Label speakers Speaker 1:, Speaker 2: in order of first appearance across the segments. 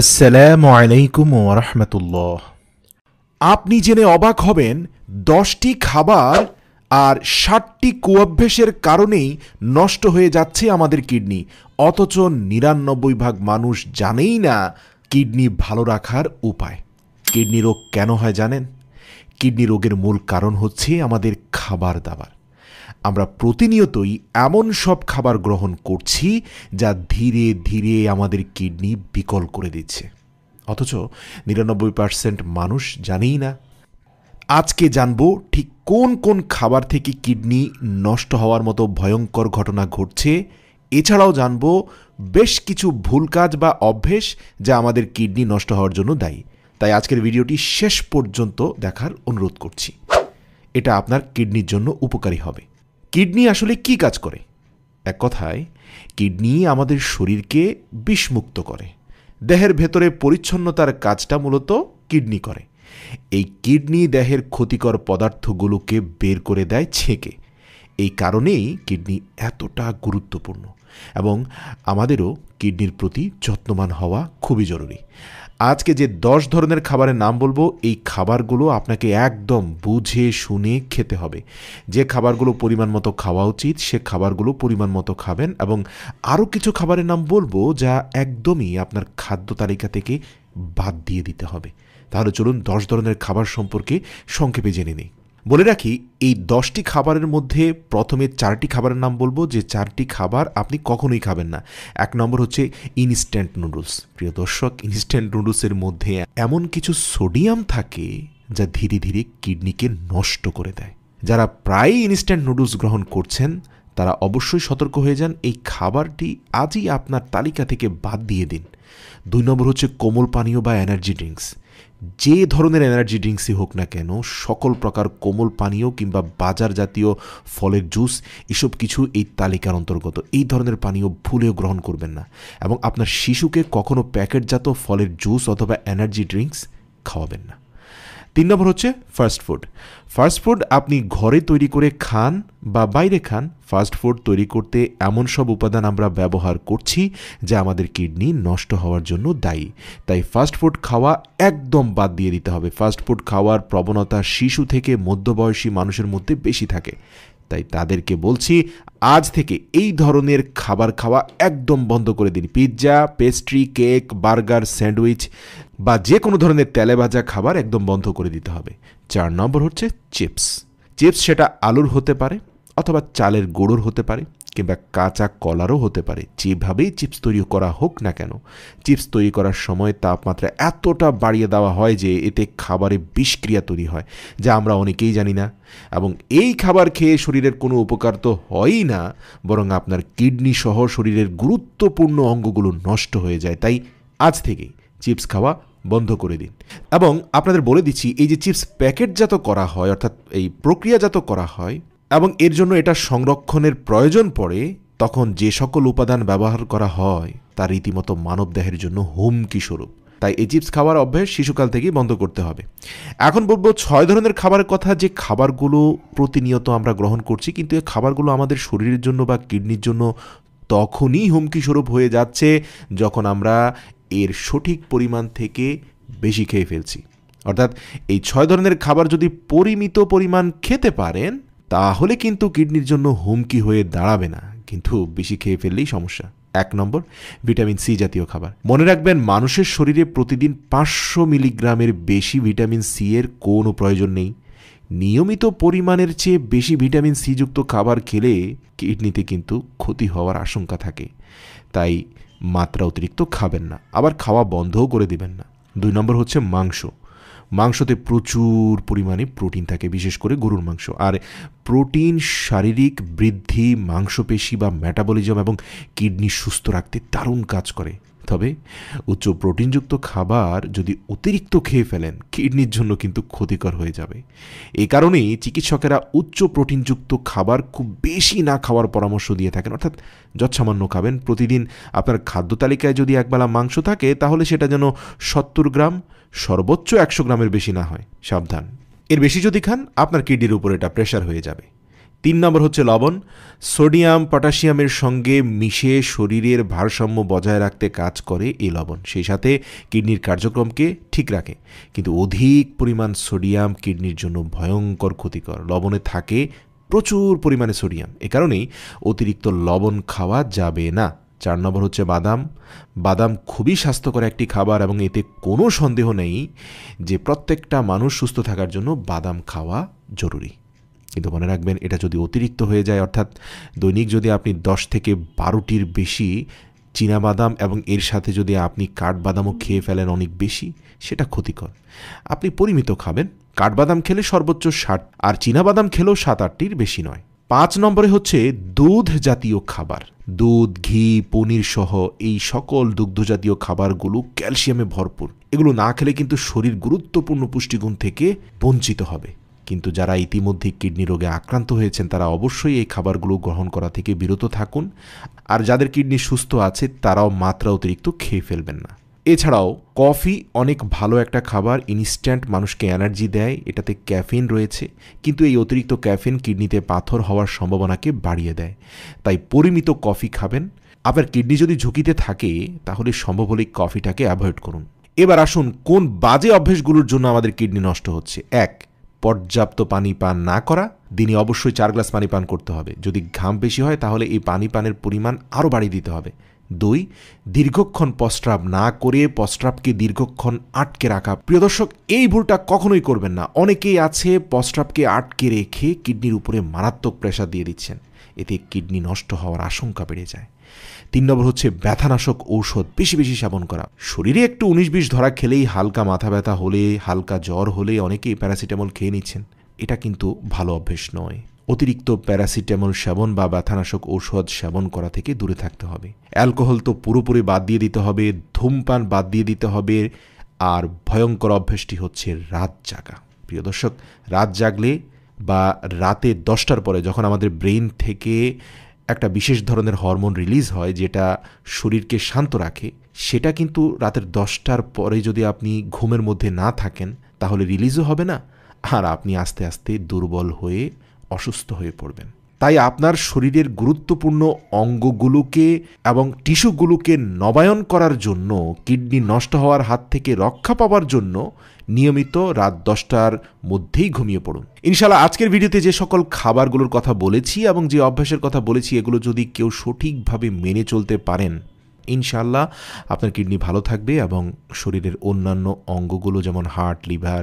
Speaker 1: আসসালামু আলাইকুম রহমতুল্লাহ আপনি জেনে অবাক হবেন দশটি খাবার আর ষাটটি কুয়াভ্যাসের কারণেই নষ্ট হয়ে যাচ্ছে আমাদের কিডনি অথচ নিরানব্বই ভাগ মানুষ জানেই না কিডনি ভালো রাখার উপায় কিডনি রোগ কেন হয় জানেন কিডনি রোগের মূল কারণ হচ্ছে আমাদের খাবার দাবার আমরা প্রতিনিয়তই এমন সব খাবার গ্রহণ করছি যা ধীরে ধীরে আমাদের কিডনি বিকল করে দিচ্ছে অথচ নিরানব্বই পার্সেন্ট মানুষ জানেই না আজকে জানব ঠিক কোন কোন খাবার থেকে কিডনি নষ্ট হওয়ার মতো ভয়ঙ্কর ঘটনা ঘটছে এছাড়াও জানব বেশ কিছু ভুল কাজ বা অভ্যেস যা আমাদের কিডনি নষ্ট হওয়ার জন্য দায়ী তাই আজকের ভিডিওটি শেষ পর্যন্ত দেখার অনুরোধ করছি এটা আপনার কিডনির জন্য উপকারী হবে কিডনি আসলে কি কাজ করে এক কথায় কিডনি আমাদের শরীরকে বিষমুক্ত করে দেহের ভেতরে পরিচ্ছন্নতার কাজটা মূলত কিডনি করে এই কিডনি দেহের ক্ষতিকর পদার্থগুলোকে বের করে দেয় ছেঁকে এই কারণেই কিডনি এতটা গুরুত্বপূর্ণ এবং আমাদেরও কিডনির প্রতি যত্নবান হওয়া খুবই জরুরি আজকে যে দশ ধরনের খাবারের নাম বলবো এই খাবারগুলো আপনাকে একদম বুঝে শুনে খেতে হবে যে খাবারগুলো পরিমাণ মতো খাওয়া উচিত সে খাবারগুলো পরিমাণ মতো খাবেন এবং আরও কিছু খাবারের নাম বলবো যা একদমই আপনার খাদ্য তালিকা থেকে বাদ দিয়ে দিতে হবে তাহলে চলুন দশ ধরনের খাবার সম্পর্কে সংক্ষেপে জেনে নিই বলে রাখি এই দশটি খাবারের মধ্যে প্রথমে চারটি খাবারের নাম বলবো যে চারটি খাবার আপনি কখনোই খাবেন না এক নম্বর হচ্ছে ইনস্ট্যান্ট নুডলস প্রিয় দর্শক ইনস্ট্যান্ট নুডলসের মধ্যে এমন কিছু সোডিয়াম থাকে যা ধীরে ধীরে কিডনিকে নষ্ট করে দেয় যারা প্রায়ই ইনস্ট্যান্ট নুডলস গ্রহণ করছেন তারা অবশ্যই সতর্ক হয়ে যান এই খাবারটি আজই আপনার তালিকা থেকে বাদ দিয়ে দিন দুই নম্বর হচ্ছে কোমল পানীয় বা এনার্জি ড্রিঙ্কস যে ধরনের এনার্জি ড্রিঙ্কসই হোক না কেন সকল প্রকার কোমল পানীয় কিংবা বাজার জাতীয় ফলের জুস এসব কিছু এই তালিকার অন্তর্গত এই ধরনের পানীয় ভুলেও গ্রহণ করবেন না এবং আপনার শিশুকে কখনও প্যাকেটজাত ফলের জুস অথবা এনার্জি ড্রিঙ্কস খাওয়াবেন না তিন নম্বর হচ্ছে ফাস্ট ফুড ফাস্ট ফুড আপনি ঘরে তৈরি করে খান বা বাইরে খান ফাস্ট ফুড তৈরি করতে এমন সব উপাদান আমরা ব্যবহার করছি যা আমাদের কিডনি নষ্ট হওয়ার জন্য দায়ী তাই ফাস্ট ফুড খাওয়া একদম বাদ দিয়ে দিতে হবে ফাস্ট ফুড খাওয়ার প্রবণতা শিশু থেকে মধ্যবয়সী মানুষের মধ্যে বেশি থাকে তাই তাদেরকে বলছি আজ থেকে এই ধরনের খাবার খাওয়া একদম বন্ধ করে দিন pizza pastry cake burger sandwich বা যে কোনো ধরনের তেলে ভাজা খাবার একদম বন্ধ করে দিতে হবে চার নম্বর হচ্ছে চিপস চিপস সেটা আলুর হতে পারে অথবা চালের গুঁড়োর হতে পারে কিংবা কাঁচা কলারও হতে পারে যেভাবেই চিপস তৈরি করা হোক না কেন চিপস তৈরি করার সময় তাপমাত্রা এতটা বাড়িয়ে দেওয়া হয় যে এতে খাবারে বিষক্রিয়া তৈরি হয় যা আমরা অনেকেই জানি না এবং এই খাবার খেয়ে শরীরের কোনো উপকার তো হয়ই না বরং আপনার কিডনি সহ শরীরের গুরুত্বপূর্ণ অঙ্গগুলো নষ্ট হয়ে যায় তাই আজ থেকেই চিপস খাওয়া বন্ধ করে দিন এবং আপনাদের বলে দিচ্ছি এই যে চিপস প্যাকেটজাত করা হয় অর্থাৎ এই প্রক্রিয়াজাত করা হয় এবং এর জন্য এটা সংরক্ষণের প্রয়োজন পড়ে তখন যে সকল উপাদান ব্যবহার করা হয় তা রীতিমতো মানবদেহের জন্য হুমকি স্বরূপ তাই এই চিপস খাওয়ার অভ্যেস শিশুকাল থেকেই বন্ধ করতে হবে এখন বলবো ছয় ধরনের খাবারের কথা যে খাবারগুলো প্রতিনিয়ত আমরা গ্রহণ করছি কিন্তু এই খাবারগুলো আমাদের শরীরের জন্য বা কিডনির জন্য তখনই হুমকি স্বরূপ হয়ে যাচ্ছে যখন আমরা এর সঠিক পরিমাণ থেকে বেশি খেয়ে ফেলছি অর্থাৎ এই ছয় ধরনের খাবার যদি পরিমিত পরিমাণ খেতে পারেন তাহলে কিন্তু কিডনির জন্য হুমকি হয়ে দাঁড়াবে না কিন্তু বেশি খেয়ে ফেললেই সমস্যা এক নম্বর ভিটামিন সি জাতীয় খাবার মনে রাখবেন মানুষের শরীরে প্রতিদিন পাঁচশো মিলিগ্রামের বেশি ভিটামিন সি এর কোনো প্রয়োজন নেই নিয়মিত পরিমাণের চেয়ে বেশি ভিটামিন সি যুক্ত খাবার খেলে কিডনিতে কিন্তু ক্ষতি হওয়ার আশঙ্কা থাকে তাই মাত্রা অতিরিক্ত খাবেন না আবার খাওয়া বন্ধও করে দিবেন না দুই নম্বর হচ্ছে মাংস মাংসতে প্রচুর পরিমাণে প্রোটিন থাকে বিশেষ করে গরুর মাংস আর প্রোটিন শারীরিক বৃদ্ধি মাংসপেশি বা ম্যাটাবলিজম এবং কিডনি সুস্থ রাখতে দারুণ কাজ করে তবে উচ্চ প্রোটিনযুক্ত খাবার যদি অতিরিক্ত খেয়ে ফেলেন কিডনির জন্য কিন্তু ক্ষতিকর হয়ে যাবে এই কারণেই চিকিৎসকেরা উচ্চ প্রোটিনযুক্ত খাবার খুব বেশি না খাওয়ার পরামর্শ দিয়ে থাকেন অর্থাৎ যৎসামান্য খাবেন প্রতিদিন আপনার খাদ্য তালিকায় যদি একবেলা মাংস থাকে তাহলে সেটা যেন সত্তর গ্রাম সর্বোচ্চ একশো গ্রামের বেশি না হয় সাবধান এর বেশি যদি খান আপনার কিডনির উপর এটা প্রেশার হয়ে যাবে তিন নম্বর হচ্ছে লবণ সোডিয়াম পটাশিয়ামের সঙ্গে মিশে শরীরের ভারসাম্য বজায় রাখতে কাজ করে এই লবণ সেই সাথে কিডনির কার্যক্রমকে ঠিক রাখে কিন্তু অধিক পরিমাণ সোডিয়াম কিডনির জন্য ভয়ঙ্কর ক্ষতিকর লবণে থাকে প্রচুর পরিমাণে সোডিয়াম এ কারণেই অতিরিক্ত লবণ খাওয়া যাবে না চার নম্বর হচ্ছে বাদাম বাদাম খুবই স্বাস্থ্যকর একটি খাবার এবং এতে কোনো সন্দেহ নেই যে প্রত্যেকটা মানুষ সুস্থ থাকার জন্য বাদাম খাওয়া জরুরি কিন্তু মনে রাখবেন এটা যদি অতিরিক্ত হয়ে যায় অর্থাৎ দৈনিক যদি আপনি দশ থেকে বারোটির বেশি বাদাম এবং এর সাথে যদি আপনি কাঠবাদামও খেয়ে ফেলেন অনেক বেশি সেটা ক্ষতিকর আপনি পরিমিত খাবেন কাঠবাদাম খেলে সর্বোচ্চ ষাট আর বাদাম খেলেও সাত আটটির বেশি নয় পাঁচ নম্বরে হচ্ছে দুধ জাতীয় খাবার দুধ ঘি পনির সহ এই সকল দুগ্ধজাতীয় খাবারগুলো ক্যালসিয়ামে ভরপুর এগুলো না খেলে কিন্তু শরীর গুরুত্বপূর্ণ পুষ্টিগুণ থেকে বঞ্চিত হবে কিন্তু যারা ইতিমধ্যে কিডনি রোগে আক্রান্ত হয়েছেন তারা অবশ্যই এই খাবারগুলো গ্রহণ করা থেকে বিরত থাকুন আর যাদের কিডনি সুস্থ আছে তারাও মাত্রা অতিরিক্ত খেয়ে ফেলবেন না এছাড়াও কফি অনেক ভালো একটা খাবার ইনস্ট্যান্ট মানুষকে এনার্জি দেয় এটাতে ক্যাফিন রয়েছে কিন্তু এই অতিরিক্ত ক্যাফিন কিডনিতে পাথর হওয়ার সম্ভাবনাকে বাড়িয়ে দেয় তাই পরিমিত কফি খাবেন আবার কিডনি যদি ঝুঁকিতে থাকে তাহলে সম্ভব হলে কফিটাকে অ্যাভয়েড করুন এবার আসুন কোন বাজে অভ্যেসগুলোর জন্য আমাদের কিডনি নষ্ট হচ্ছে এক পর্যাপ্ত পানি পান না করা দিনে অবশ্যই চার গ্লাস পানি পান করতে হবে যদি ঘাম বেশি হয় তাহলে এই পানি পানের পরিমাণ আরও বাড়িয়ে দিতে হবে দুই দীর্ঘক্ষণ প্রস্রাব না করে প্রস্রাবকে দীর্ঘক্ষণ আটকে রাখা প্রিয় দর্শক এই ভুলটা কখনোই করবেন না অনেকেই আছে পস্ট্রাপকে আটকে রেখে কিডনির উপরে মারাত্মক প্রেশার দিয়ে দিচ্ছেন এতে কিডনি নষ্ট হওয়ার আশঙ্কা বেড়ে যায় তিন নম্বর হচ্ছে ব্যথানাশক ঔষধ বেশি বেশি সেবন করা শরীরে একটু উনিশ বিশ ধরা খেলেই হালকা মাথা ব্যথা হলে হালকা জ্বর হলে অনেকেই প্যারাসিটামল খেয়ে নিচ্ছেন এটা কিন্তু ভালো অভ্যেস নয় অতিরিক্ত প্যারাসিটামল সেবন বা ব্যথানাশক ঔষধ সেবন করা থেকে দূরে থাকতে হবে অ্যালকোহল তো পুরোপুরি বাদ দিয়ে দিতে হবে ধূমপান বাদ দিয়ে দিতে হবে আর ভয়ঙ্কর অভ্যেসটি হচ্ছে রাত জাগা প্রিয় দর্শক রাত জাগলে বা রাতে দশটার পরে যখন আমাদের ব্রেন থেকে একটা বিশেষ ধরনের হরমোন রিলিজ হয় যেটা শরীরকে শান্ত রাখে সেটা কিন্তু রাতের দশটার পরে যদি আপনি ঘুমের মধ্যে না থাকেন তাহলে রিলিজও হবে না আর আপনি আস্তে আস্তে দুর্বল হয়ে অসুস্থ হয়ে পড়বেন তাই আপনার শরীরের গুরুত্বপূর্ণ অঙ্গগুলোকে এবং টিস্যুগুলোকে নবায়ন করার জন্য কিডনি নষ্ট হওয়ার হাত থেকে রক্ষা পাওয়ার জন্য নিয়মিত রাত দশটার মধ্যেই ঘুমিয়ে পড়ুন ইনশাল্লাহ আজকের ভিডিওতে যে সকল খাবারগুলোর কথা বলেছি এবং যে অভ্যাসের কথা বলেছি এগুলো যদি কেউ সঠিকভাবে মেনে চলতে পারেন ইনশাল্লাহ আপনার কিডনি ভালো থাকবে এবং শরীরের অন্যান্য অঙ্গগুলো যেমন হার্ট লিভার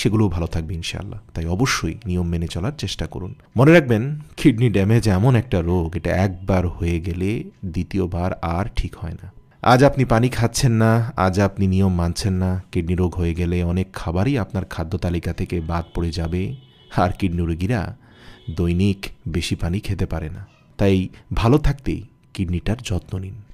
Speaker 1: সেগুলোও ভালো থাকবে ইনশাল্লাহ তাই অবশ্যই নিয়ম মেনে চলার চেষ্টা করুন মনে রাখবেন কিডনি ড্যামেজ এমন একটা রোগ এটা একবার হয়ে গেলে দ্বিতীয়বার আর ঠিক হয় না আজ আপনি পানি খাচ্ছেন না আজ আপনি নিয়ম মানছেন না কিডনি রোগ হয়ে গেলে অনেক খাবারই আপনার খাদ্য তালিকা থেকে বাদ পড়ে যাবে আর কিডনি রোগীরা দৈনিক বেশি পানি খেতে পারে না তাই ভালো থাকতেই কিডনিটার যত্ন নিন